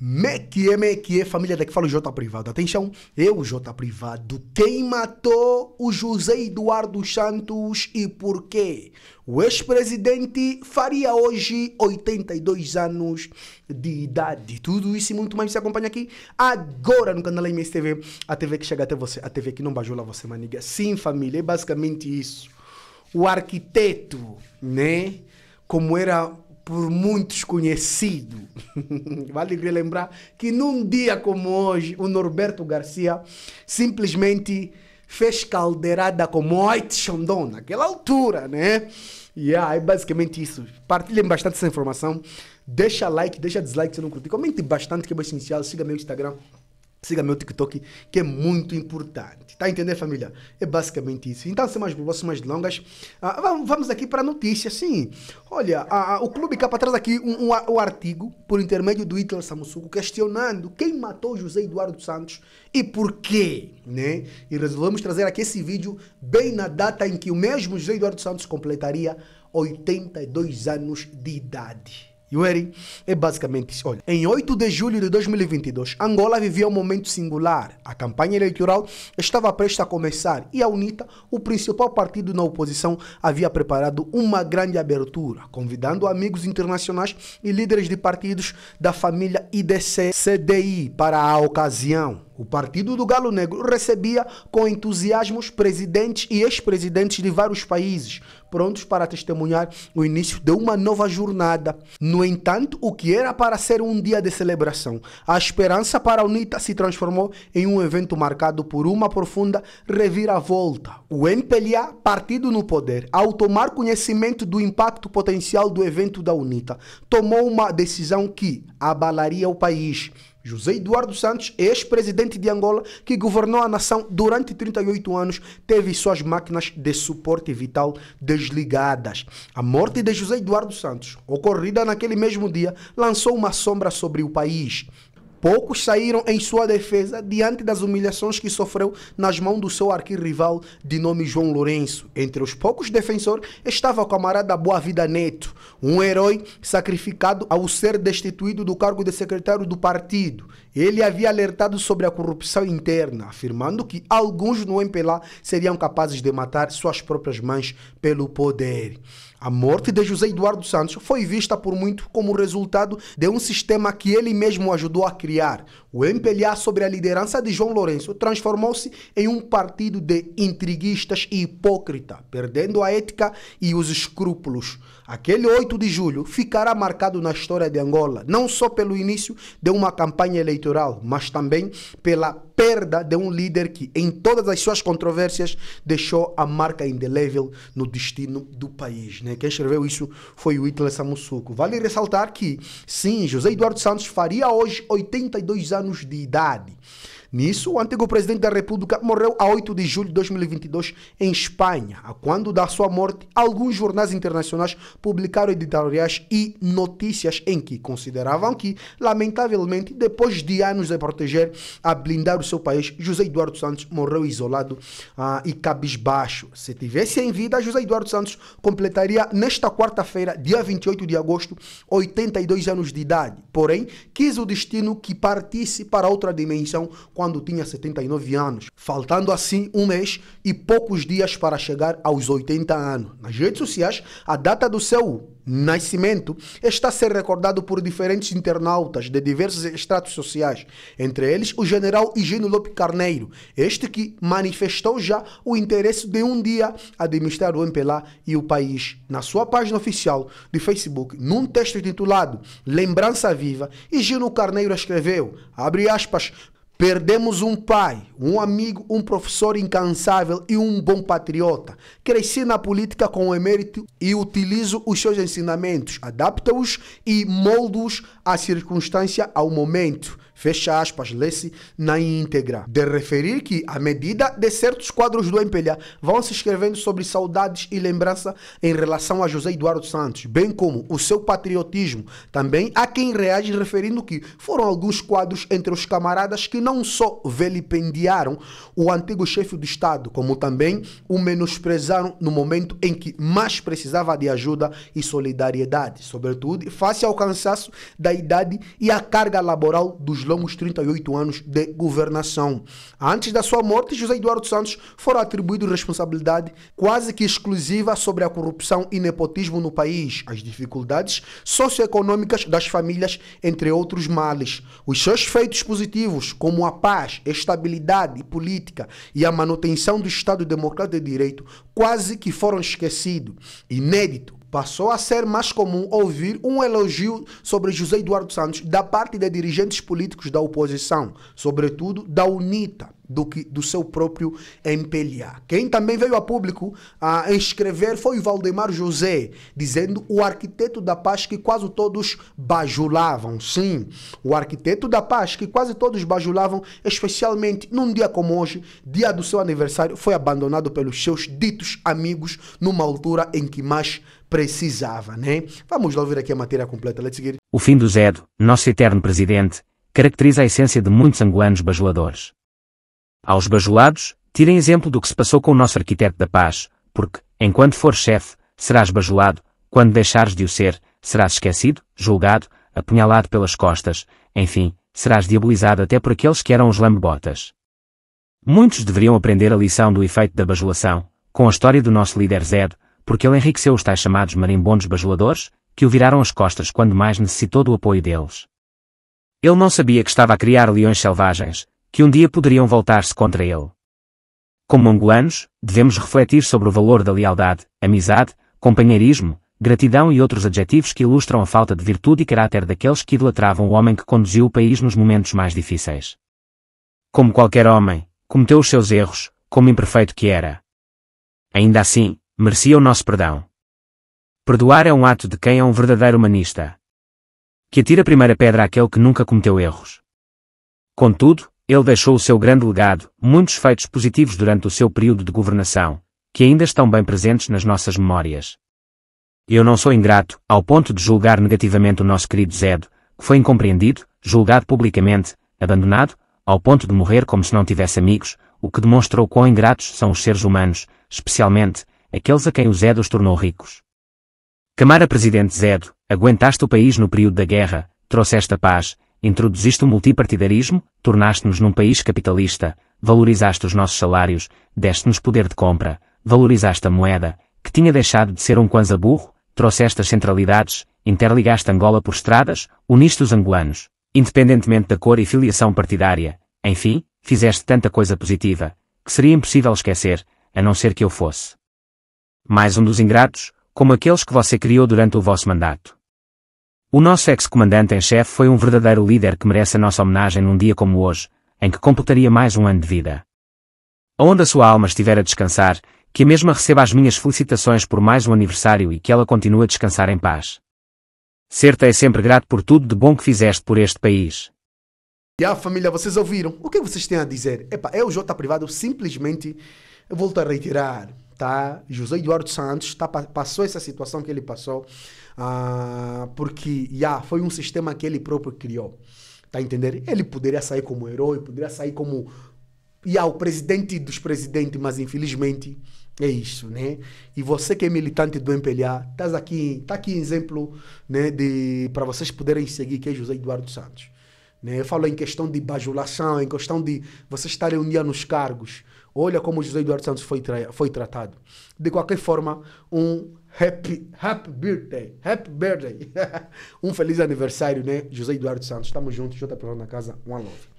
Mequie, Mequie, família daqui fala o J Privado. Atenção, eu, J Privado, quem matou o José Eduardo Santos e por quê? O ex-presidente faria hoje 82 anos de idade. Tudo isso e muito mais se acompanha aqui agora no canal TV, a TV que chega até você, a TV que não bajula você, maniga. Sim, família, é basicamente isso. O arquiteto, né? Como era por muitos conhecido. vale relembrar que num dia como hoje, o Norberto Garcia simplesmente fez caldeirada como Oito chandon naquela altura, né? E yeah, é basicamente isso. Partilhem bastante essa informação. Deixa like, deixa dislike se não curtir. Comente bastante que é bastante inicial. Siga meu Instagram, Siga meu TikTok, que é muito importante. Tá a entender, família? É basicamente isso. Então, sem mais bolsas mais longas, ah, vamos, vamos aqui para notícias. Sim, olha, ah, o Clube Capa traz aqui um, um, um, artigo por intermédio do Hitler Samussuco questionando quem matou José Eduardo Santos e quê, né? E resolvemos trazer aqui esse vídeo bem na data em que o mesmo José Eduardo Santos completaria 82 anos de idade. E o é basicamente isso. Olha, em 8 de julho de 2022, Angola vivia um momento singular. A campanha eleitoral estava prestes a começar e a UNITA, o principal partido na oposição, havia preparado uma grande abertura, convidando amigos internacionais e líderes de partidos da família IDC-CDI para a ocasião. O Partido do Galo Negro recebia com entusiasmo os presidentes e ex-presidentes de vários países, prontos para testemunhar o início de uma nova jornada. No entanto, o que era para ser um dia de celebração, a esperança para a UNITA se transformou em um evento marcado por uma profunda reviravolta. O MPLA, partido no poder, ao tomar conhecimento do impacto potencial do evento da UNITA, tomou uma decisão que abalaria o país José Eduardo Santos, ex-presidente de Angola, que governou a nação durante 38 anos, teve suas máquinas de suporte vital desligadas. A morte de José Eduardo Santos, ocorrida naquele mesmo dia, lançou uma sombra sobre o país. Poucos saíram em sua defesa diante das humilhações que sofreu nas mãos do seu arquirrival de nome João Lourenço. Entre os poucos defensores estava o camarada Boa Vida Neto, um herói sacrificado ao ser destituído do cargo de secretário do partido. Ele havia alertado sobre a corrupção interna, afirmando que alguns no MPLA seriam capazes de matar suas próprias mães pelo poder. A morte de José Eduardo Santos foi vista por muito como resultado de um sistema que ele mesmo ajudou a criar. O MPLA, sobre a liderança de João Lourenço, transformou-se em um partido de intriguistas e hipócrita, perdendo a ética e os escrúpulos. Aquele 8 de julho ficará marcado na história de Angola, não só pelo início de uma campanha eleitoral, mas também pela perda de um líder que, em todas as suas controvérsias, deixou a marca indelével no destino do país. Né? Quem escreveu isso foi o Hitler Samosuco. Vale ressaltar que, sim, José Eduardo Santos faria hoje 82 anos de idade. Nisso, o antigo presidente da República morreu a 8 de julho de 2022 em Espanha, quando da sua morte, alguns jornais internacionais publicaram editoriais e notícias em que consideravam que, lamentavelmente, depois de anos a proteger, a blindar o seu país, José Eduardo Santos morreu isolado ah, e cabisbaixo. Se tivesse em vida, José Eduardo Santos completaria nesta quarta-feira, dia 28 de agosto, 82 anos de idade. Porém, quis o destino que partisse para outra dimensão quando tinha 79 anos, faltando assim um mês e poucos dias para chegar aos 80 anos. Nas redes sociais, a data do seu nascimento está a ser recordado por diferentes internautas de diversos estratos sociais, entre eles o general Higino Lope Carneiro, este que manifestou já o interesse de um dia administrar o MPLA e o país. Na sua página oficial de Facebook, num texto intitulado Lembrança Viva, Higino Carneiro escreveu, abre aspas, Perdemos um pai, um amigo, um professor incansável e um bom patriota. Cresci na política com o emérito e utilizo os seus ensinamentos, adapto-os e moldo-os à circunstância, ao momento fecha aspas, lê-se na íntegra, de referir que, à medida de certos quadros do MPLA vão se escrevendo sobre saudades e lembrança em relação a José Eduardo Santos, bem como o seu patriotismo. Também há quem reage referindo que foram alguns quadros entre os camaradas que não só vilipendiaram o antigo chefe do Estado, como também o menosprezaram no momento em que mais precisava de ajuda e solidariedade, sobretudo face ao cansaço da idade e à carga laboral dos longos 38 anos de governação. Antes da sua morte, José Eduardo Santos fora atribuído responsabilidade quase que exclusiva sobre a corrupção e nepotismo no país, as dificuldades socioeconômicas das famílias, entre outros males. Os seus feitos positivos, como a paz, estabilidade política e a manutenção do Estado Democrático de Direito, quase que foram esquecidos. Inédito Passou a ser mais comum ouvir um elogio sobre José Eduardo Santos da parte de dirigentes políticos da oposição, sobretudo da UNITA, do que do seu próprio MPLA. Quem também veio a público a escrever foi o Valdemar José, dizendo o arquiteto da paz que quase todos bajulavam. Sim, o arquiteto da paz que quase todos bajulavam, especialmente num dia como hoje, dia do seu aniversário, foi abandonado pelos seus ditos amigos numa altura em que mais precisava, né? Vamos lá ouvir aqui a matéria completa. Let's O fim do Zedo, nosso eterno presidente, caracteriza a essência de muitos angolanos bajuladores. Aos bajulados, tirem exemplo do que se passou com o nosso arquiteto da paz, porque, enquanto for chefe, serás bajulado, quando deixares de o ser, serás esquecido, julgado, apunhalado pelas costas, enfim, serás diabolizado até por aqueles que eram os lambotas. Muitos deveriam aprender a lição do efeito da bajulação, com a história do nosso líder Zedo, porque ele enriqueceu os tais chamados marimbondos bajuladores, que o viraram as costas quando mais necessitou do apoio deles. Ele não sabia que estava a criar leões selvagens, que um dia poderiam voltar-se contra ele. Como angolanos, devemos refletir sobre o valor da lealdade, amizade, companheirismo, gratidão e outros adjetivos que ilustram a falta de virtude e caráter daqueles que idolatravam o homem que conduziu o país nos momentos mais difíceis. Como qualquer homem, cometeu os seus erros, como imperfeito que era. Ainda assim, merecia o nosso perdão. Perdoar é um ato de quem é um verdadeiro humanista. Que atira a primeira pedra àquele que nunca cometeu erros. Contudo, ele deixou o seu grande legado, muitos feitos positivos durante o seu período de governação, que ainda estão bem presentes nas nossas memórias. Eu não sou ingrato, ao ponto de julgar negativamente o nosso querido Zedo, que foi incompreendido, julgado publicamente, abandonado, ao ponto de morrer como se não tivesse amigos, o que demonstrou quão ingratos são os seres humanos, especialmente, aqueles a quem o Zedo os tornou ricos. Camara Presidente Zedo, aguentaste o país no período da guerra, trouxeste a paz, introduziste o multipartidarismo, tornaste-nos num país capitalista, valorizaste os nossos salários, deste-nos poder de compra, valorizaste a moeda, que tinha deixado de ser um quanza burro, trouxeste as centralidades, interligaste Angola por estradas, uniste os angolanos, independentemente da cor e filiação partidária, enfim, fizeste tanta coisa positiva, que seria impossível esquecer, a não ser que eu fosse mais um dos ingratos, como aqueles que você criou durante o vosso mandato. O nosso ex-comandante em chefe foi um verdadeiro líder que merece a nossa homenagem num dia como hoje, em que completaria mais um ano de vida. Onde a sua alma estiver a descansar, que a mesma receba as minhas felicitações por mais um aniversário e que ela continue a descansar em paz. Certa é sempre grato por tudo de bom que fizeste por este país. E a família, vocês ouviram? O que é vocês têm a dizer? Epá, é o J Privado, simplesmente, eu volto a reiterar tá? José Eduardo Santos tá, passou essa situação que ele passou, uh, porque yeah, foi um sistema que ele próprio criou. Tá entender? Ele poderia sair como herói, poderia sair como yeah, o presidente dos presidentes, mas infelizmente é isso, né? E você que é militante do MPLA, tá aqui, tá aqui exemplo, né, de para vocês poderem seguir que é José Eduardo Santos. Né? Eu falo em questão de bajulação, em questão de você estar um dia nos cargos. Olha como José Eduardo Santos foi, tra foi tratado. De qualquer forma, um happy, happy birthday, happy birthday. um feliz aniversário, né? José Eduardo Santos. Estamos juntos, JP na casa. One love.